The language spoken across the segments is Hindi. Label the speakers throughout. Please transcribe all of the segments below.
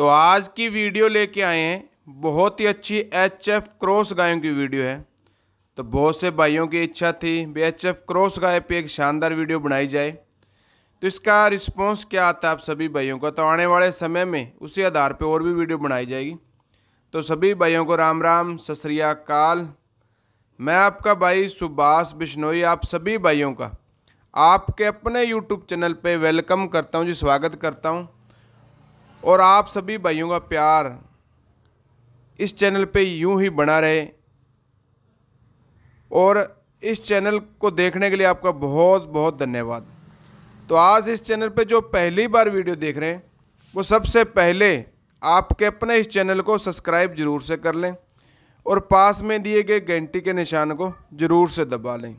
Speaker 1: तो आज की वीडियो लेके आए हैं बहुत ही अच्छी एच एफ क्रॉस गायों की वीडियो है तो बहुत से भाइयों की इच्छा थी भी एच एफ क्रॉस गाय पे एक शानदार वीडियो बनाई जाए तो इसका रिस्पॉन्स क्या आता है आप सभी भाइयों का तो आने वाले समय में उसी आधार पर और भी वीडियो बनाई जाएगी तो सभी भाइयों को राम राम सत काल मैं आपका भाई सुभाष बिश्नोई आप सभी भाइयों का आपके अपने यूट्यूब चैनल पर वेलकम करता हूँ जी स्वागत करता हूँ और आप सभी भाइयों का प्यार इस चैनल पे यूं ही बना रहे और इस चैनल को देखने के लिए आपका बहुत बहुत धन्यवाद तो आज इस चैनल पे जो पहली बार वीडियो देख रहे हैं वो सबसे पहले आपके अपने इस चैनल को सब्सक्राइब ज़रूर से कर लें और पास में दिए गए घंटी के निशान को ज़रूर से दबा लें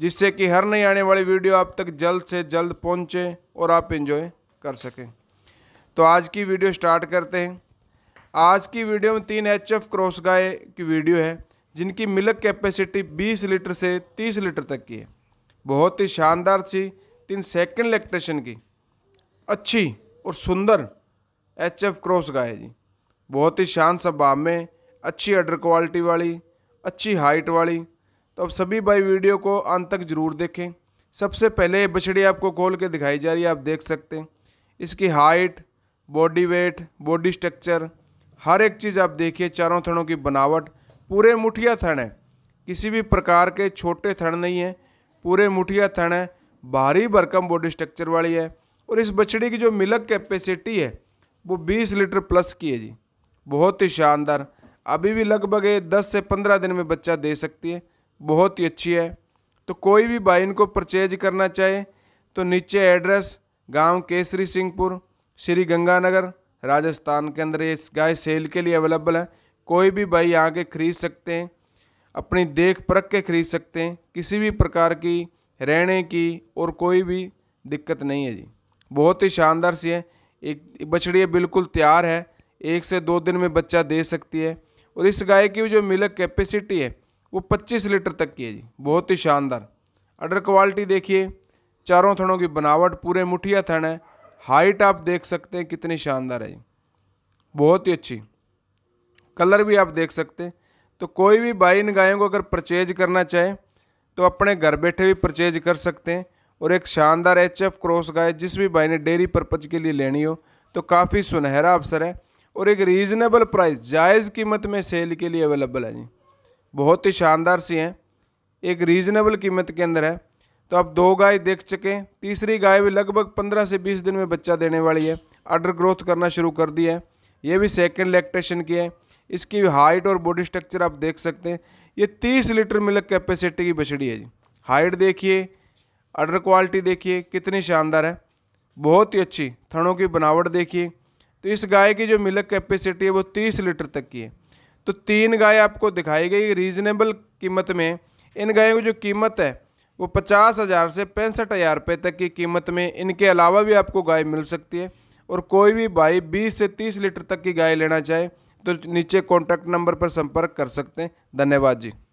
Speaker 1: जिससे कि हर नई आने वाली वीडियो आप तक जल्द से जल्द पहुंचे और आप इन्जॉय कर सकें तो आज की वीडियो स्टार्ट करते हैं आज की वीडियो में तीन एच एफ क्रॉस गाय की वीडियो है जिनकी मिल्क कैपेसिटी 20 लीटर से 30 लीटर तक की है बहुत ही शानदार सी तीन सेकंड लैक्टेशन की अच्छी और सुंदर एच एफ क्रॉस गाय जी बहुत ही शान स्वभाव में अच्छी अडर क्वालिटी वाली अच्छी हाइट वाली तो अब सभी भाई वीडियो को अंत तक ज़रूर देखें सबसे पहले ये बछड़ी आपको खोल के दिखाई जा रही है आप देख सकते हैं इसकी height body weight body structure हर एक चीज़ आप देखिए चारों थड़ों की बनावट पूरे मुठिया थण है किसी भी प्रकार के छोटे थण नहीं हैं पूरे मुठिया थण है भारी भरकम बॉडी स्ट्रक्चर वाली है और इस बछड़ी की जो मिलक कैपेसिटी है वो 20 लीटर प्लस की है जी बहुत ही शानदार अभी भी लगभग ये दस से पंद्रह दिन में बच्चा दे सकती है बहुत ही अच्छी है तो कोई भी भाई इनको परचेज करना चाहे तो नीचे एड्रेस गांव केसरी सिंहपुर श्री गंगानगर राजस्थान के अंदर इस गाय सेल के लिए अवेलेबल है कोई भी भाई यहाँ के खरीद सकते हैं अपनी देख परख के खरीद सकते हैं किसी भी प्रकार की रहने की और कोई भी दिक्कत नहीं है जी बहुत ही शानदार सी है एक बछड़ी बिल्कुल तैयार है एक से दो दिन में बच्चा दे सकती है और इस गाय की जो मिलक कैपेसिटी है वो 25 लीटर तक की है जी बहुत ही शानदार अडर क्वालिटी देखिए चारों थनों की बनावट पूरे मुठिया थन है हाइट आप देख सकते हैं कितनी शानदार है बहुत ही अच्छी कलर भी आप देख सकते हैं तो कोई भी बाई इन गायों को अगर परचेज करना चाहे तो अपने घर बैठे भी परचेज कर सकते हैं और एक शानदार एच एफ क्रॉस गाय जिस भी भाई ने डेयरी पर्पज के लिए लेनी हो तो काफ़ी सुनहरा अवसर है और एक रीज़नेबल प्राइस जायज़ कीमत में सेल के लिए अवेलेबल है जी बहुत ही शानदार सी हैं एक रीज़नेबल कीमत के अंदर है तो आप दो गाय देख चुके तीसरी गाय भी लगभग पंद्रह से बीस दिन में बच्चा देने वाली है अडर ग्रोथ करना शुरू कर दी है ये भी सेकेंड लैक्टेशन की है इसकी हाइट और बॉडी स्ट्रक्चर आप देख सकते हैं ये तीस लीटर मिल्क कैपेसिटी की बछड़ी है जी हाइट देखिए अडर क्वालिटी देखिए कितनी शानदार है बहुत ही अच्छी थनों की बनावट देखिए तो इस गाय की जो मिल्क कैपेसिटी है वो तीस लीटर तक की है तो तीन गाय आपको दिखाई गई रीज़नेबल कीमत में इन गायों की जो कीमत है वो पचास हज़ार से पैंसठ हज़ार रुपये तक की कीमत में इनके अलावा भी आपको गाय मिल सकती है और कोई भी भाई बीस से तीस लीटर तक की गाय लेना चाहे तो नीचे कॉन्टैक्ट नंबर पर संपर्क कर सकते हैं धन्यवाद जी